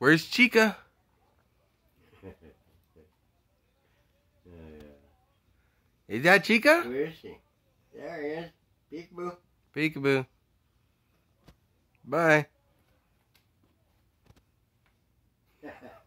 Where's Chica? Is that Chica? Where is she? There he is. Peekaboo. Peekaboo. Bye.